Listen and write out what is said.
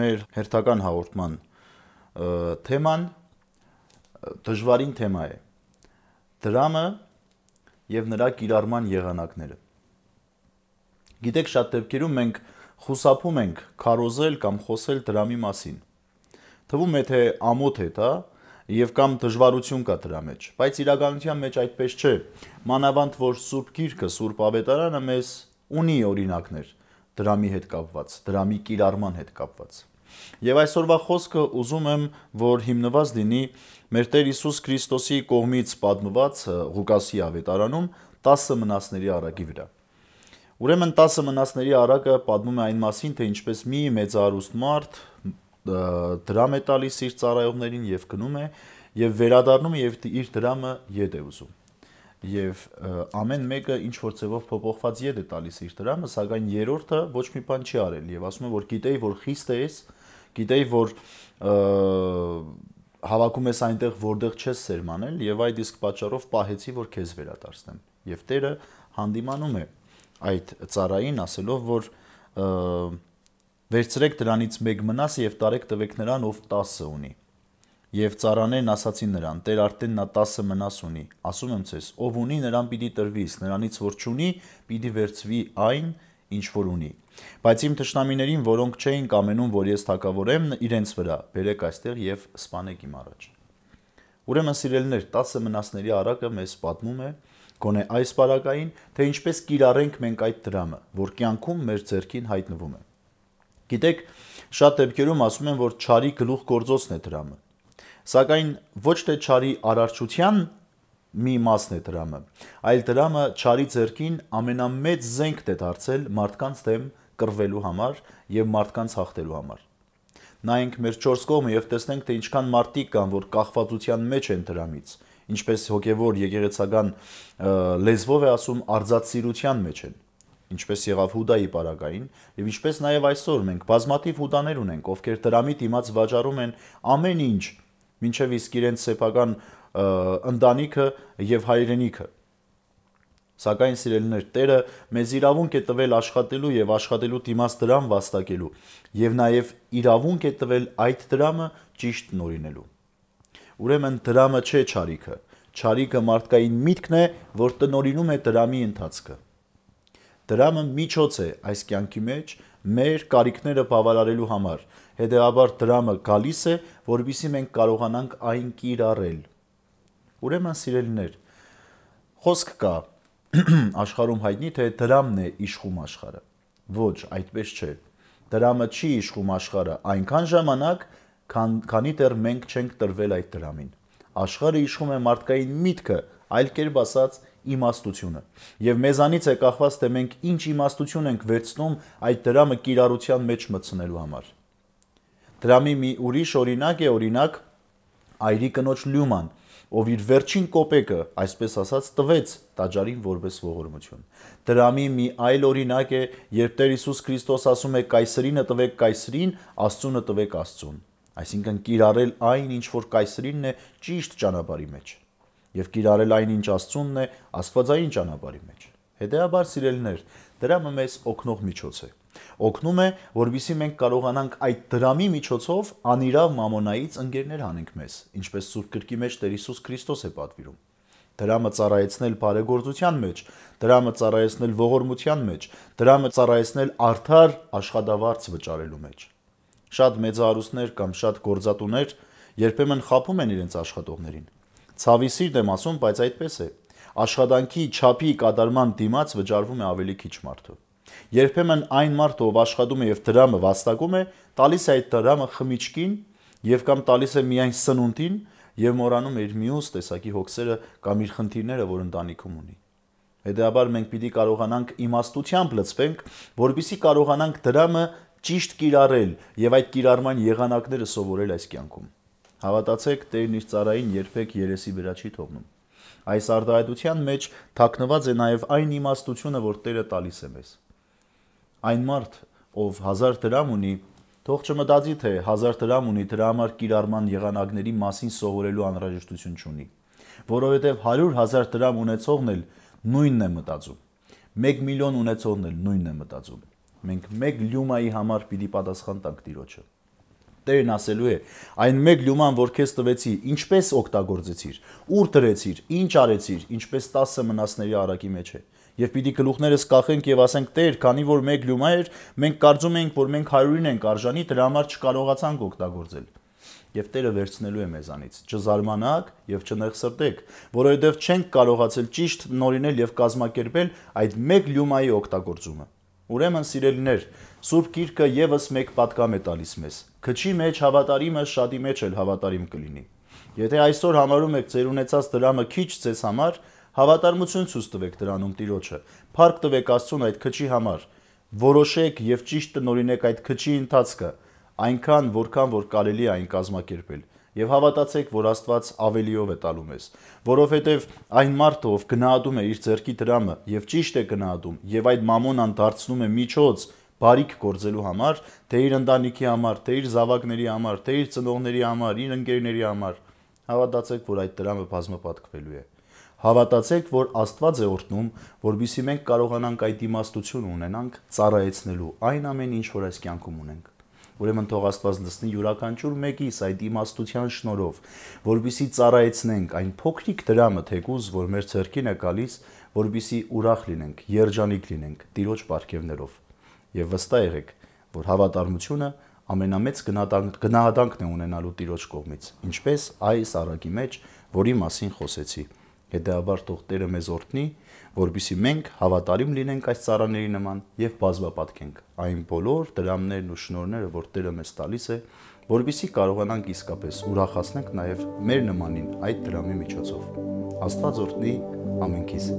մեր հերթական հաղորդման թեման դժվարին թեմա է։ Դրամը եւ նրա կիրառման եղանակները։ Գիտեք, շատ դեպքերում մենք խուսափում ենք քարոզել կամ խոսել դրամի մասին։ Թվում է թե ամոթ է դա եւ կամ դժվարություն կա դրա մեջ, բայց իրականության մեջ այդպես չէ։ Մանավանդ որ Սուրբ Գիրքը, Սուրբ Ավետարանը մեզ ունի օրինակներ, որ դրամի հետ կապված, դրամի կիրառման հետ կապված։ Եվ այսօրվա խոսքը ուզում եմ, որ հիմնված լինի մեր Տեր Հիսուս Քրիստոսի կողմից պատմված Ղուկասի ավետարանում 10 մնացների առակի վրա։ Ուրեմն 10 մնացների առակը պատմում է այն մասին, թե ինչպես մի մեծարուստ մարդ դրամ է տալիս իր ծառայողներին եւ գնում է եւ վերադառնում է եւ իր դրամը ետ է ուզում եւ ամեն մեկը ինչ որ ձևով փոփոխված ետ է տալիս իր դրամը, սակայն երրորդը ոչ մի բան չի արել եւ ասում է որ գիտեի որ խիստ էս, գիտեի որ հավաքում ես այնտեղ որտեղ չես սերմանել եւ այդ իսկ պատճառով պահեցի որ քեզ վերադարձնեմ։ Եվ Տերը հանդիմանում է այդ цаրային ասելով որ վերցրեք դրանից մեկ մնաս եւ տարեք տվեք նրան ով 10 ունի։ Եվ цаրաներն ասացին նրան. Տեր արդեն նա 10 մնաս ունի։ Ասում եմ ցես, ով ունի, նրան պիտի տրվիս, նրանից որ չունի, պիտի վերցվի այն, ինչ որ ունի։ Բայց իմ ճշտամիներին, որոնք չէին կամենում, որ ես թակավորեմ, իրենց վրա բերեք այստեղ եւ սپانեք իմ առաջ։ Ուրեմն սիրելներ, 10 մնացների արակը մեզ պատմում է գոնե այս պարակային, թե ինչպես կիրառենք մենք այդ դրամը, որ կյանքում մեր ձեռքին հայտնվում է։ Գիտեք, շատ դեպքերում ասում են, որ ճարի գլուխ գործոցն է դրամը։ Սակայն ոչ թե ճարի արարչության մի մասն է դրամը, այլ դրամը ճարի ձերքին ամենամեծ զենքն է դարձել մարդկանց դեմ կռվելու համար եւ մարդկանց հաղթելու համար։ Նայենք մեր 4 կողմը եւ տեսնենք թե ինչքան մարդիկ կան, որ կախվածության մեջ են դրամից, ինչպես հոգեվոր եկեղեցական լեզվով է ասում արձածիրության մեջ են ինչպես եղավ Հուդայի պարագային եւ ինչպես նաեւ այսօր մենք բազմաթիվ հուդաներ ունենք, ովքեր դրամի դիմաց վաճառում են ամեն ինչ, մինչև իսկ իրենց սեփական ընտանիքը եւ հայրենիքը։ Սակայն սիրելիներ Տերը մեզ իրավունք է տվել աշխատելու եւ աշխատելու դիմաց դրամ վաստակելու եւ նաեւ իրավունք է տվել այդ դրամը ճիշտ նորինելու։ Ուրեմն դրամը չէ ճարիքը, Չարիկը մարդկային միտքն է, որ տնորինում է դրամի ընթացքը։ Դրամը միջոց է այս կյանքի մեջ մեր կարիքները բավարարելու համար, Հետևաբար դրամը գալիս է, որովհետև մենք կարողանանք այն կիրառել։ Ուրեմն սիրելիներ, խոսք կա աշխարհում հայտնի թե դրամն է իշխում աշխարհը։ Ոչ, այդպես չէ։ Դրամը չի իշխում աշխարհը այնքան ժամանակ, քան քանի դեռ մենք չենք տրվել այդ դրամին։ Աշխարհը իշխում է մարդկային միտքը, այլ կերպ ասած իմաստությունը։ Եվ մեզանից է կախված թե մենք ինչ իմաստություն ենք վերցնում այդ դրամը կիրառության մեջ մտցնելու համար։ Դրա մի ուրիշ օրինակ է, օրինակ Այրի կնոջ Լյուման, ով իր վերջին կոպեկը, այսպես ասած, տվեց տաճարին որպես ողորմություն։ Դրամի մի այլ օրինակ է, երբ Տեր Հիսուս Քրիստոս ասում է կայսրինը տվեք կայսրին, աստծունը տվեք աստծուն։ Այսինքն կիրառել այն, ինչ որ կայսրինն է, ճիշտ ճանապարհի մեջ, եւ կիրառել այն, ինչ աստծունն է, աստվածային ճանապարհի մեջ։ Հետեաբար, սիրելիներ, դրամը մեզ օգնող միջոց է։ մեջ, Օգնում է, որբիսի մենք կարողանանք այդ դրամի միջոցով անիրավ մամոնայից ընկերներ հանենք մեզ, ինչպես Սուրբ Գրքի մեջ Տեր Հիսուս Քրիստոս է պատվիրում։ Դրամը ծառայեցնել բարեգործության մեջ, դրամը ծառայեցնել ողորմության մեջ, դրամը ծառայեցնել արդար աշխատավարձ վճարելու մեջ։ Շատ մեծահարուստներ կամ շատ գործատուներ երբեմն խափում են իրենց աշխատողներին։ Ցավի սիրտ եմ ասում, բայց այդպես է։ Աշխատանքի չափի կատարման դիմաց վճարվում է ավելի քիչ մարդու։ Երբեմն այն մարդը, ով աշխատում է եւ դրամը վաստակում է, տալիս է այդ դրամը խմիչքին եւ կամ տալիս է միայն սնունդին եւ մորանում իր մյուս տեսակի հոգսերը կամ իր խնդիրները, որ ընտանիքում ունի։ Հետեաբար մենք պիտի կարողանանք իմաստությամբ լծվենք, որբիսի կարողանանք դրամը ճիշտ կիրառել եւ այդ կիրառման եղանակները սովորել այս կյանքում։ Հավատացեք, Տերն իր цаրային երբեք երեսի վրա չի թողնում։ Այս արդարացության մեջ թաքնված է նաեւ այն իմաստությունը, որ Տերը տալիս է մեզ։ Այն մարդ, ով 1000 դրամ ունի, թող չմտածի, թե 1000 դրամ ունի, դրա համար կիրառման եղանակների մասին սովորելու անհրաժեշտություն չունի, որովհետև 100 000 դրամ ունեցողն էլ նույնն է մտածում։ 1 միլիոն ունեցողն էլ նույնն է մտածում։ Մենք 1 լյումայի համար պիտի պատասխան տանք Տիրոջը։ Տերն ասելու է. այն 1 լյուման, որ քեզ տվեցի, ինչպես օգտագործեցիր, ուր դրեցիր, ինչ արեցիր, ինչպես 10 մնացների արակի մեջ է։ մեջ Եվ պիտի գլուխներս կախենք եւ ասենք՝ «Տեր, քանի որ մեկ լյումա էր, մենք կարծում էինք, որ մենք 100-ին ենք արժանի, դրա համար չկարողացանք օգտագործել»։ Եվ Տերը վերցնելու է մեզանից։ Չզարմանաք եւ չնեղսրտեք, որովհետեւ չենք կարողացել ճիշտ նորինել եւ կազմակերպել այդ մեկ լյումայի օգտագործումը։ Ուրեմն, սիրելիներ, Սուրբ Գիրքը եւս մեկ պատկամ է տալիս մեզ։ Քչի մեջ հավատարիմը շատի մեջ էլ հավատարիմ կլինի։ Եթե այսօր համարում եք ձեր ունեցած դրամը քիչ ձեզ համար, Հավատարմություն ցույց տվեք դրանում Տիրոջը։ Փառք տվեք Աստծուն այդ քչի համար։ Որոշեք եւ ճիշտ տնորինեք այդ քչի ընթացքը, այնքան որքան որ կարելի է այն կազմակերպել եւ հավատացեք, որ Աստված ավելիով է տալու մեզ, որովհետեւ այն մարդը, ով գնահատում է իր ձեռքի դրամը եւ ճիշտ է գնահատում եւ այդ մամոնան դարձնում է միջոց բարիք գործելու համար, թե իր ընտանիքի համար, թե իր զավակների համար, թե իր ծնողների համար, իր ընկերների համար, հավատացեք, որ այդ դրամը բազմապատկվելու է։ Հավատացեք, որ Աստված է օրհնում, որբիսի մենք կարողանանք այդ իմաստությունը ունենանք ծառայեցնելու այն ամեն ինչ, որ այս կյանքում ունենք։ Ուրեմն թող Աստված լցնի յուրաքանչյուր մեկիս այդ իմաստության շնորհով, որբիսի ծառայեցնենք այն փոքրիկ դրամը թեկուզ, որ մեր ցերքին է գալիս, որբիսի ուրախ լինենք, երջանիկ լինենք Տիրոջ ապարքևներով։ Եվ վստահ եղեք, որ հավատարմությունը ամենամեծ գնահատանքն է ունենալու Տիրոջ կողմից, ինչպես այս առակի մեջ, որի մասին խոսեցի։ Հետևաբար թող Տերը մեզ օրհնի, որբիսի մենք հավատարիմ լինենք այս цаրաների նման եւ բազմապատկենք այն բոլոր դրամներն ու շնորները, որ Տերը մեզ տալիս է, որբիսի կարողանանք իսկապես ուրախացնել նաեւ մեր նմանին այդ դրամի միջոցով։ Աստված օրհնի ամենքիս։